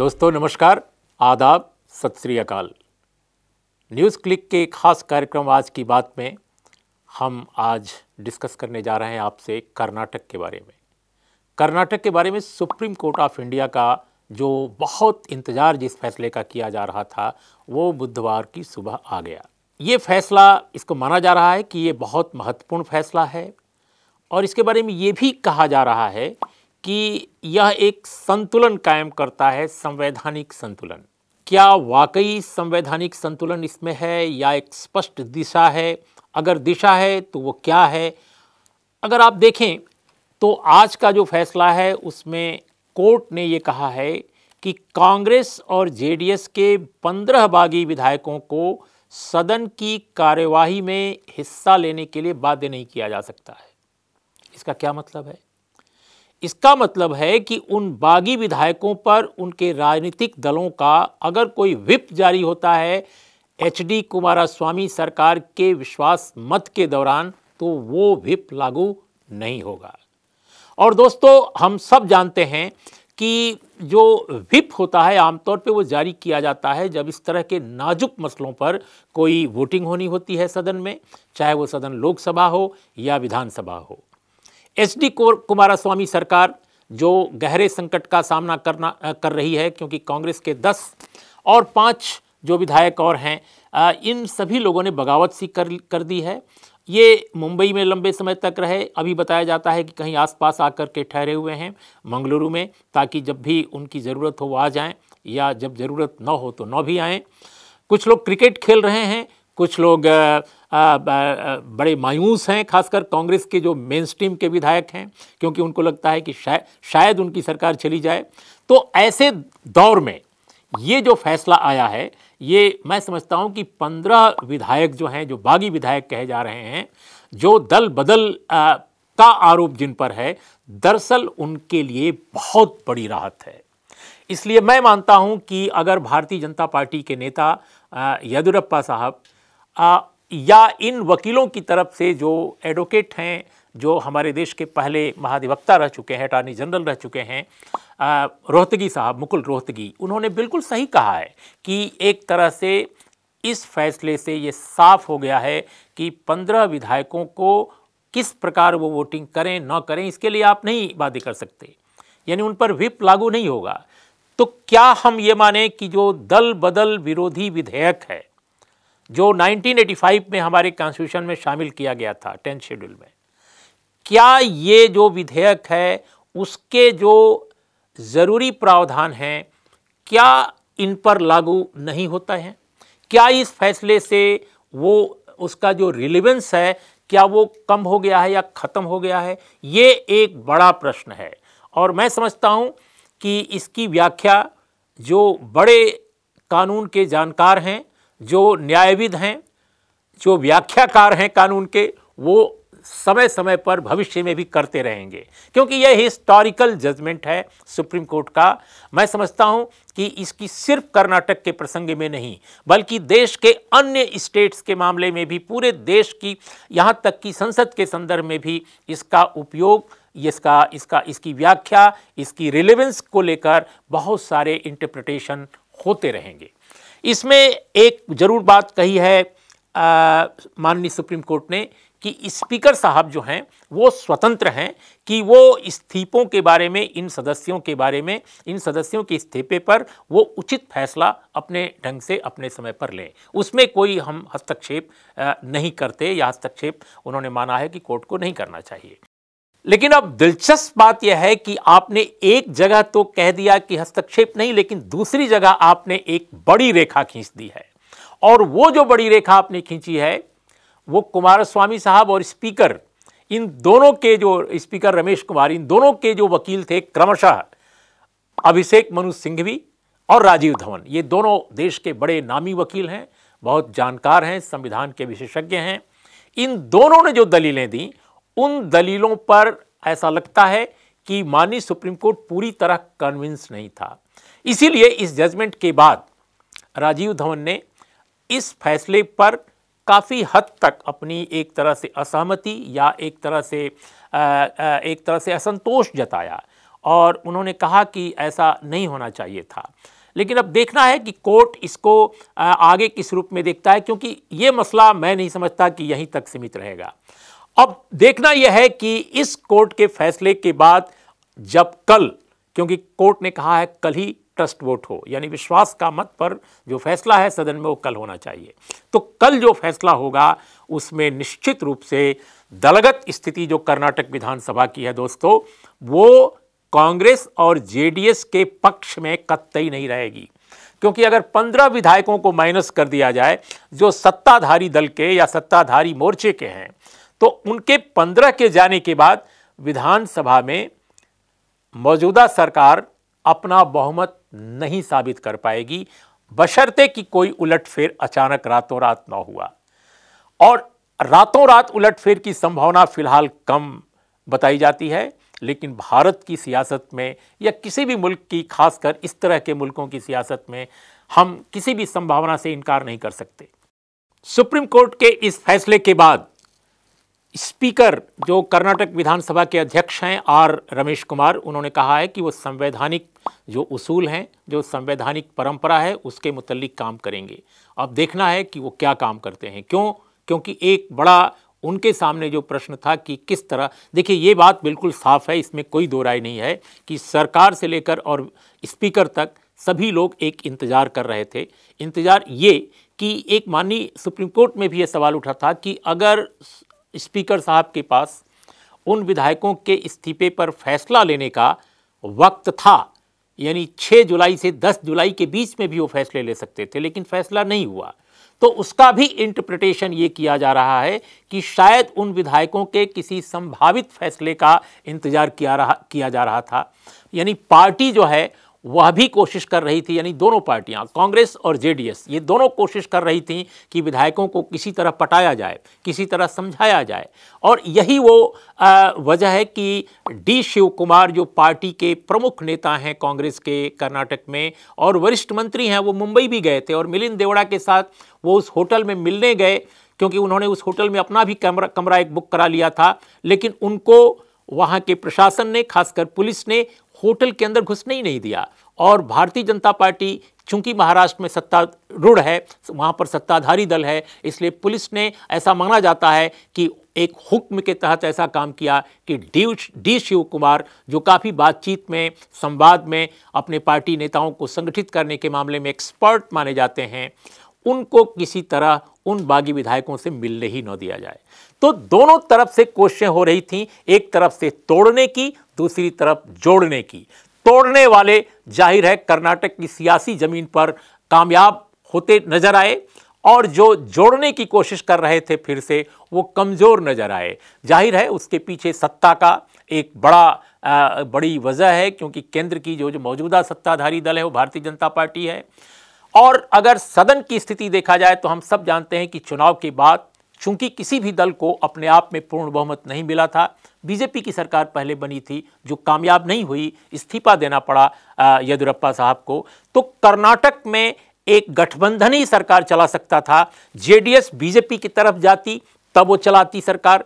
दोस्तों नमस्कार आदाब सत श्री अकाल न्यूज़ क्लिक के खास कार्यक्रम आज की बात में हम आज डिस्कस करने जा रहे हैं आपसे कर्नाटक के बारे में कर्नाटक के बारे में सुप्रीम कोर्ट ऑफ इंडिया का जो बहुत इंतज़ार जिस फैसले का किया जा रहा था वो बुधवार की सुबह आ गया ये फैसला इसको माना जा रहा है कि ये बहुत महत्वपूर्ण फैसला है और इसके बारे में ये भी कहा जा रहा है कि यह एक संतुलन कायम करता है संवैधानिक संतुलन क्या वाकई संवैधानिक संतुलन इसमें है या एक स्पष्ट दिशा है अगर दिशा है तो वो क्या है अगर आप देखें तो आज का जो फैसला है उसमें कोर्ट ने ये कहा है कि कांग्रेस और जेडीएस के पंद्रह बागी विधायकों को सदन की कार्यवाही में हिस्सा लेने के लिए बाध्य नहीं किया जा सकता है इसका क्या मतलब है इसका मतलब है कि उन बागी विधायकों पर उनके राजनीतिक दलों का अगर कोई विप जारी होता है एच डी कुमारास्वामी सरकार के विश्वास मत के दौरान तो वो विप लागू नहीं होगा और दोस्तों हम सब जानते हैं कि जो विप होता है आमतौर पे वो जारी किया जाता है जब इस तरह के नाजुक मसलों पर कोई वोटिंग होनी होती है सदन में चाहे वो सदन लोकसभा हो या विधानसभा हो एच डी कुमारास्वामी सरकार जो गहरे संकट का सामना करना कर रही है क्योंकि कांग्रेस के दस और पाँच जो विधायक और हैं इन सभी लोगों ने बगावत सी कर कर दी है ये मुंबई में लंबे समय तक रहे अभी बताया जाता है कि कहीं आसपास आकर के ठहरे हुए हैं मंगलुरु में ताकि जब भी उनकी ज़रूरत हो वो आ जाएं या जब ज़रूरत ना हो तो ना भी आएँ कुछ लोग क्रिकेट खेल रहे हैं कुछ लोग बड़े मायूस हैं खासकर कांग्रेस के जो मेन स्ट्रीम के विधायक हैं क्योंकि उनको लगता है कि शायद शायद उनकी सरकार चली जाए तो ऐसे दौर में ये जो फैसला आया है ये मैं समझता हूँ कि पंद्रह विधायक जो हैं जो बागी विधायक कहे जा रहे हैं जो दल बदल आ, का आरोप जिन पर है दरअसल उनके लिए बहुत बड़ी राहत है इसलिए मैं मानता हूं कि अगर भारतीय जनता पार्टी के नेता येदुरप्पा साहब आ, या इन वकीलों की तरफ से जो एडवोकेट हैं जो हमारे देश के पहले महाधिवक्ता रह चुके हैं अटॉर्नी जनरल रह चुके हैं रोहतगी साहब मुकुल रोहतगी उन्होंने बिल्कुल सही कहा है कि एक तरह से इस फैसले से ये साफ हो गया है कि पंद्रह विधायकों को किस प्रकार वो वोटिंग करें न करें इसके लिए आप नहीं वादे कर सकते यानी उन पर विप लागू नहीं होगा तो क्या हम ये माने कि जो दल बदल विरोधी विधेयक है जो 1985 में हमारे कॉन्स्टिट्यूशन में शामिल किया गया था टेंथ शेड्यूल में क्या ये जो विधेयक है उसके जो ज़रूरी प्रावधान हैं क्या इन पर लागू नहीं होता है क्या इस फैसले से वो उसका जो रिलीवेंस है क्या वो कम हो गया है या ख़त्म हो गया है ये एक बड़ा प्रश्न है और मैं समझता हूँ कि इसकी व्याख्या जो बड़े कानून के जानकार हैं जो न्यायविद हैं जो व्याख्याकार हैं कानून के वो समय समय पर भविष्य में भी करते रहेंगे क्योंकि यह हिस्टोरिकल जजमेंट है सुप्रीम कोर्ट का मैं समझता हूं कि इसकी सिर्फ कर्नाटक के प्रसंग में नहीं बल्कि देश के अन्य स्टेट्स के मामले में भी पूरे देश की यहां तक कि संसद के संदर्भ में भी इसका उपयोग इसका इसका इसकी व्याख्या इसकी रिलेवेंस को लेकर बहुत सारे इंटरप्रटेशन होते रहेंगे इसमें एक जरूर बात कही है माननीय सुप्रीम कोर्ट ने कि स्पीकर साहब जो हैं वो स्वतंत्र हैं कि वो इस्तीफों के बारे में इन सदस्यों के बारे में इन सदस्यों के इस्तीफे पर वो उचित फैसला अपने ढंग से अपने समय पर लें उसमें कोई हम हस्तक्षेप नहीं करते या हस्तक्षेप उन्होंने माना है कि कोर्ट को नहीं करना चाहिए लेकिन अब दिलचस्प बात यह है कि आपने एक जगह तो कह दिया कि हस्तक्षेप नहीं लेकिन दूसरी जगह आपने एक बड़ी रेखा खींच दी है और वो जो बड़ी रेखा आपने खींची है वो कुमार स्वामी साहब और स्पीकर इन दोनों के जो स्पीकर रमेश कुमार इन दोनों के जो वकील थे क्रमशः अभिषेक मनु सिंघवी और राजीव धवन ये दोनों देश के बड़े नामी वकील हैं बहुत जानकार हैं संविधान के विशेषज्ञ हैं इन दोनों ने जो दलीलें दी उन दलीलों पर ऐसा लगता है कि माननीय सुप्रीम कोर्ट पूरी तरह कन्विंस नहीं था इसीलिए इस जजमेंट के बाद राजीव धवन ने इस फैसले पर काफ़ी हद तक अपनी एक तरह से असहमति या एक तरह से एक तरह से असंतोष जताया और उन्होंने कहा कि ऐसा नहीं होना चाहिए था लेकिन अब देखना है कि कोर्ट इसको आगे किस रूप में देखता है क्योंकि ये मसला मैं नहीं समझता कि यहीं तक सीमित रहेगा अब देखना यह है कि इस कोर्ट के फैसले के बाद जब कल क्योंकि कोर्ट ने कहा है कल ही ट्रस्ट वोट हो यानी विश्वास का मत पर जो फैसला है सदन में वो कल होना चाहिए तो कल जो फैसला होगा उसमें निश्चित रूप से दलगत स्थिति जो कर्नाटक विधानसभा की है दोस्तों वो कांग्रेस और जेडीएस के पक्ष में कतई नहीं रहेगी क्योंकि अगर पंद्रह विधायकों को माइनस कर दिया जाए जो सत्ताधारी दल के या सत्ताधारी मोर्चे के हैं तो उनके पंद्रह के जाने के बाद विधानसभा में मौजूदा सरकार अपना बहुमत नहीं साबित कर पाएगी बशर्ते कि कोई उलटफेर अचानक रातों रात न हुआ और रातों रात उलटफेर की संभावना फिलहाल कम बताई जाती है लेकिन भारत की सियासत में या किसी भी मुल्क की खासकर इस तरह के मुल्कों की सियासत में हम किसी भी संभावना से इनकार नहीं कर सकते सुप्रीम कोर्ट के इस फैसले के बाद स्पीकर जो कर्नाटक विधानसभा के अध्यक्ष हैं आर रमेश कुमार उन्होंने कहा है कि वो संवैधानिक जो उसूल हैं जो संवैधानिक परंपरा है उसके मुतलिक काम करेंगे अब देखना है कि वो क्या काम करते हैं क्यों क्योंकि एक बड़ा उनके सामने जो प्रश्न था कि किस तरह देखिए ये बात बिल्कुल साफ है इसमें कोई दो राय नहीं है कि सरकार से लेकर और स्पीकर तक सभी लोग एक इंतज़ार कर रहे थे इंतज़ार ये कि एक माननीय सुप्रीम कोर्ट में भी ये सवाल उठा था कि अगर स्पीकर साहब के पास उन विधायकों के इस्तीफे पर फैसला लेने का वक्त था यानी 6 जुलाई से 10 जुलाई के बीच में भी वो फैसले ले सकते थे लेकिन फैसला नहीं हुआ तो उसका भी इंटरप्रिटेशन ये किया जा रहा है कि शायद उन विधायकों के किसी संभावित फैसले का इंतजार किया रहा किया जा रहा था यानी पार्टी जो है वह भी कोशिश कर रही थी यानी दोनों पार्टियां कांग्रेस और जेडीएस ये दोनों कोशिश कर रही थी कि विधायकों को किसी तरह पटाया जाए किसी तरह समझाया जाए और यही वो वजह है कि डी शिव कुमार जो पार्टी के प्रमुख नेता हैं कांग्रेस के कर्नाटक में और वरिष्ठ मंत्री हैं वो मुंबई भी गए थे और मिलिंद देवड़ा के साथ वो उस होटल में मिलने गए क्योंकि उन्होंने उस होटल में अपना भी कमरा कमरा एक बुक करा लिया था लेकिन उनको वहाँ के प्रशासन ने खासकर पुलिस ने होटल के अंदर घुसने ही नहीं दिया और भारतीय जनता पार्टी चूंकि महाराष्ट्र में सत्ता रूढ़ है वहाँ पर सत्ताधारी दल है इसलिए पुलिस ने ऐसा माना जाता है कि एक हुक्म के तहत ऐसा काम किया कि डी डी शिव कुमार जो काफ़ी बातचीत में संवाद में अपने पार्टी नेताओं को संगठित करने के मामले में एक्सपर्ट माने जाते हैं उनको किसी तरह उन बागी विधायकों से मिलने ही न दिया जाए तो दोनों तरफ से कोशिशें हो रही थी एक तरफ से तोड़ने की दूसरी तरफ जोड़ने की तोड़ने वाले जाहिर है कर्नाटक की सियासी जमीन पर कामयाब होते नजर आए और जो जोड़ने की कोशिश कर रहे थे फिर से वो कमज़ोर नज़र आए जाहिर है उसके पीछे सत्ता का एक बड़ा आ, बड़ी वजह है क्योंकि केंद्र की जो जो मौजूदा सत्ताधारी दल है वो भारतीय जनता पार्टी है और अगर सदन की स्थिति देखा जाए तो हम सब जानते हैं कि चुनाव के बाद चूंकि किसी भी दल को अपने आप में पूर्ण बहुमत नहीं मिला था बीजेपी की सरकार पहले बनी थी जो कामयाब नहीं हुई इस्तीफा देना पड़ा येदुरप्पा साहब को तो कर्नाटक में एक गठबंधन ही सरकार चला सकता था जेडीएस बीजेपी की तरफ जाती तब वो चलाती सरकार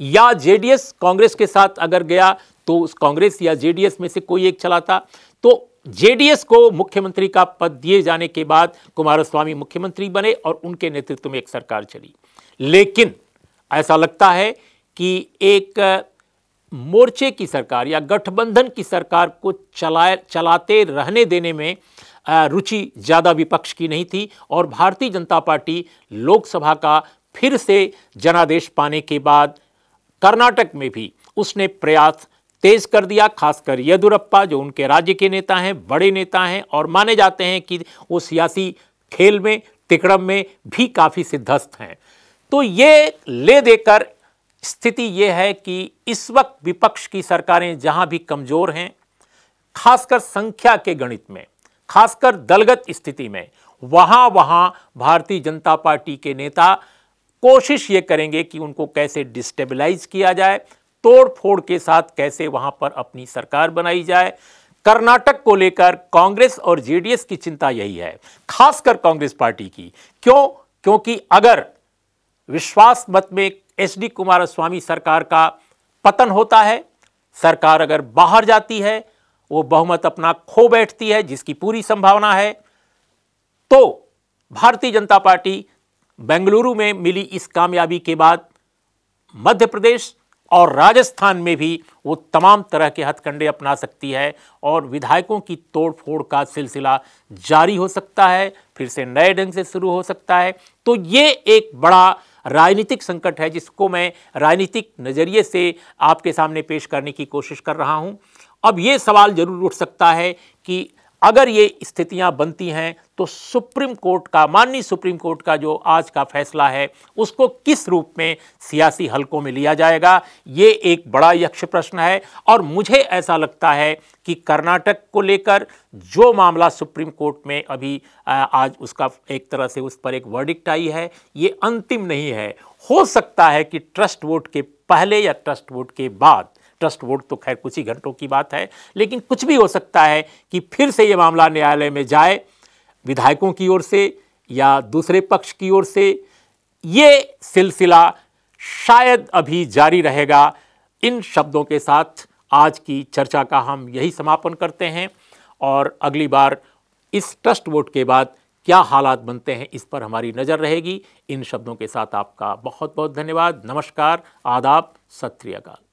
या जेडीएस कांग्रेस के साथ अगर गया तो उस कांग्रेस या जेडीएस में से कोई एक चलाता तो जेडीएस को मुख्यमंत्री का पद दिए जाने के बाद कुमारस्वामी मुख्यमंत्री बने और उनके नेतृत्व में एक सरकार चली लेकिन ऐसा लगता है कि एक मोर्चे की सरकार या गठबंधन की सरकार को चलाए चलाते रहने देने में रुचि ज़्यादा विपक्ष की नहीं थी और भारतीय जनता पार्टी लोकसभा का फिर से जनादेश पाने के बाद कर्नाटक में भी उसने प्रयास तेज कर दिया खासकर येदुरप्पा जो उनके राज्य के नेता हैं बड़े नेता हैं और माने जाते हैं कि वो सियासी खेल में तिकड़म में भी काफ़ी सिद्धस्त हैं तो ये ले देकर स्थिति ये है कि इस वक्त विपक्ष की सरकारें जहां भी कमज़ोर हैं खासकर संख्या के गणित में खासकर दलगत स्थिति में वहाँ वहाँ भारतीय जनता पार्टी के नेता कोशिश ये करेंगे कि उनको कैसे डिस्टेबलाइज किया जाए तोड़ फोड़ के साथ कैसे वहां पर अपनी सरकार बनाई जाए कर्नाटक को लेकर कांग्रेस और जेडीएस की चिंता यही है खासकर कांग्रेस पार्टी की क्यों क्योंकि अगर विश्वास मत में एच डी कुमारस्वामी सरकार का पतन होता है सरकार अगर बाहर जाती है वो बहुमत अपना खो बैठती है जिसकी पूरी संभावना है तो भारतीय जनता पार्टी बेंगलुरु में मिली इस कामयाबी के बाद मध्य प्रदेश और राजस्थान में भी वो तमाम तरह के हथकंडे अपना सकती है और विधायकों की तोड़फोड़ का सिलसिला जारी हो सकता है फिर से नए ढंग से शुरू हो सकता है तो ये एक बड़ा राजनीतिक संकट है जिसको मैं राजनीतिक नज़रिए से आपके सामने पेश करने की कोशिश कर रहा हूँ अब ये सवाल जरूर उठ सकता है कि अगर ये स्थितियां बनती हैं तो सुप्रीम कोर्ट का माननीय सुप्रीम कोर्ट का जो आज का फैसला है उसको किस रूप में सियासी हलकों में लिया जाएगा ये एक बड़ा यक्ष प्रश्न है और मुझे ऐसा लगता है कि कर्नाटक को लेकर जो मामला सुप्रीम कोर्ट में अभी आज उसका एक तरह से उस पर एक वर्डिक्ट आई है ये अंतिम नहीं है हो सकता है कि ट्रस्ट वोट के पहले या ट्रस्ट वोट के बाद ट्रस्ट वोट तो खैर कुछ ही घंटों की बात है लेकिन कुछ भी हो सकता है कि फिर से ये मामला न्यायालय में जाए विधायकों की ओर से या दूसरे पक्ष की ओर से ये सिलसिला शायद अभी जारी रहेगा इन शब्दों के साथ आज की चर्चा का हम यही समापन करते हैं और अगली बार इस ट्रस्ट वोट के बाद क्या हालात बनते हैं इस पर हमारी नज़र रहेगी इन शब्दों के साथ आपका बहुत बहुत धन्यवाद नमस्कार आदाब सत